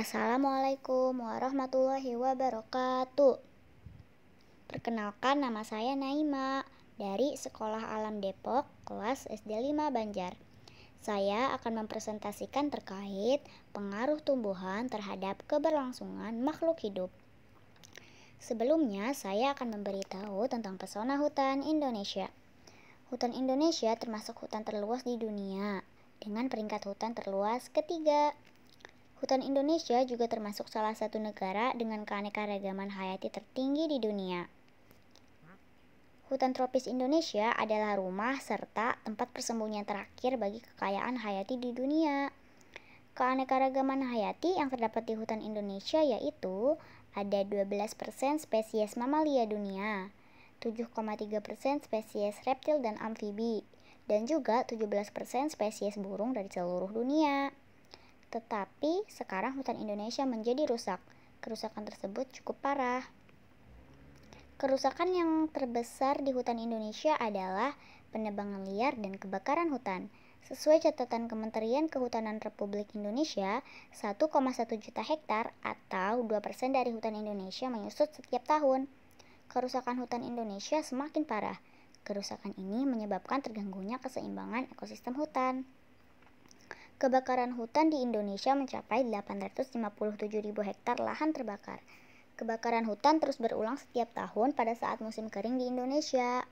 Assalamualaikum warahmatullahi wabarakatuh. Perkenalkan nama saya Naima dari Sekolah Alam Depok kelas SD 5 Banjar. Saya akan mempresentasikan terkait pengaruh tumbuhan terhadap keberlangsungan makhluk hidup. Sebelumnya, saya akan memberitahu tentang pesona hutan Indonesia. Hutan Indonesia termasuk hutan terluas di dunia dengan peringkat hutan terluas ketiga Hutan Indonesia juga termasuk salah satu negara dengan keanekaragaman hayati tertinggi di dunia. Hutan tropis Indonesia adalah rumah serta tempat persembunyian terakhir bagi kekayaan hayati di dunia. Keanekaragaman hayati yang terdapat di hutan Indonesia yaitu ada 12% spesies mamalia dunia, 7,3% spesies reptil dan amfibi, dan juga 17% spesies burung dari seluruh dunia. Tetapi sekarang hutan Indonesia menjadi rusak. Kerusakan tersebut cukup parah. Kerusakan yang terbesar di hutan Indonesia adalah penebangan liar dan kebakaran hutan. Sesuai catatan Kementerian Kehutanan Republik Indonesia, 1,1 juta hektar atau 2% dari hutan Indonesia menyusut setiap tahun. Kerusakan hutan Indonesia semakin parah. Kerusakan ini menyebabkan terganggunya keseimbangan ekosistem hutan. Kebakaran hutan di Indonesia mencapai 857.000 hektar lahan terbakar. Kebakaran hutan terus berulang setiap tahun pada saat musim kering di Indonesia.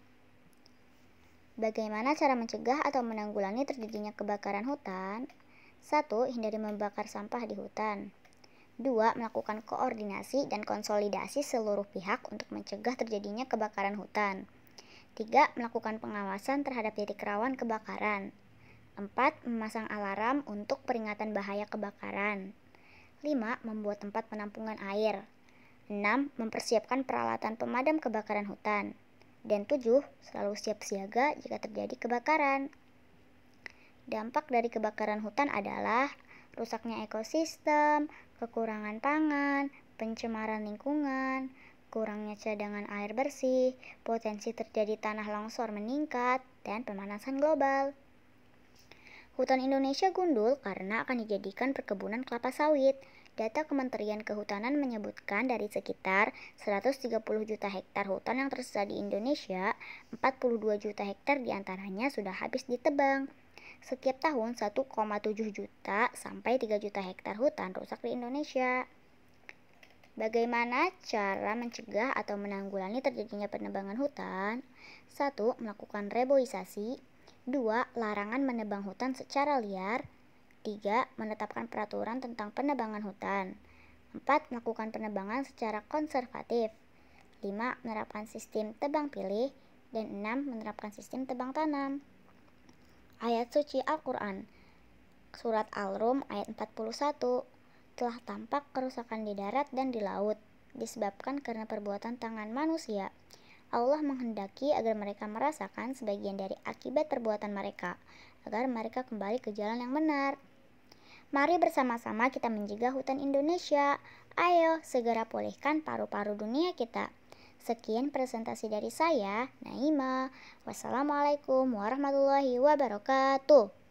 Bagaimana cara mencegah atau menanggulangi terjadinya kebakaran hutan? 1. Hindari membakar sampah di hutan. 2. Melakukan koordinasi dan konsolidasi seluruh pihak untuk mencegah terjadinya kebakaran hutan. 3. Melakukan pengawasan terhadap titik rawan kebakaran. 4. Memasang alarm untuk peringatan bahaya kebakaran. 5. Membuat tempat penampungan air. 6. Mempersiapkan peralatan pemadam kebakaran hutan. Dan 7. Selalu siap siaga jika terjadi kebakaran. Dampak dari kebakaran hutan adalah rusaknya ekosistem, kekurangan pangan, pencemaran lingkungan, kurangnya cadangan air bersih, potensi terjadi tanah longsor meningkat, dan pemanasan global. Hutan Indonesia gundul karena akan dijadikan perkebunan kelapa sawit. Data Kementerian Kehutanan menyebutkan dari sekitar 130 juta hektar hutan yang tersisa di Indonesia, 42 juta hektar diantaranya sudah habis ditebang. Setiap tahun 1,7 juta sampai 3 juta hektar hutan rusak di Indonesia. Bagaimana cara mencegah atau menanggulangi terjadinya penebangan hutan? 1. Melakukan reboisasi 2. Larangan menebang hutan secara liar. 3. Menetapkan peraturan tentang penebangan hutan. 4. Melakukan penebangan secara konservatif. 5. Menerapkan sistem tebang pilih. Dan 6. Menerapkan sistem tebang tanam. Ayat suci Al-Quran Surat Al-Rum ayat 41 Telah tampak kerusakan di darat dan di laut disebabkan karena perbuatan tangan manusia. Allah menghendaki agar mereka merasakan sebagian dari akibat perbuatan mereka, agar mereka kembali ke jalan yang benar. Mari bersama-sama kita menjaga hutan Indonesia. Ayo segera pulihkan paru-paru dunia kita. Sekian presentasi dari saya, Naima. Wassalamualaikum warahmatullahi wabarakatuh.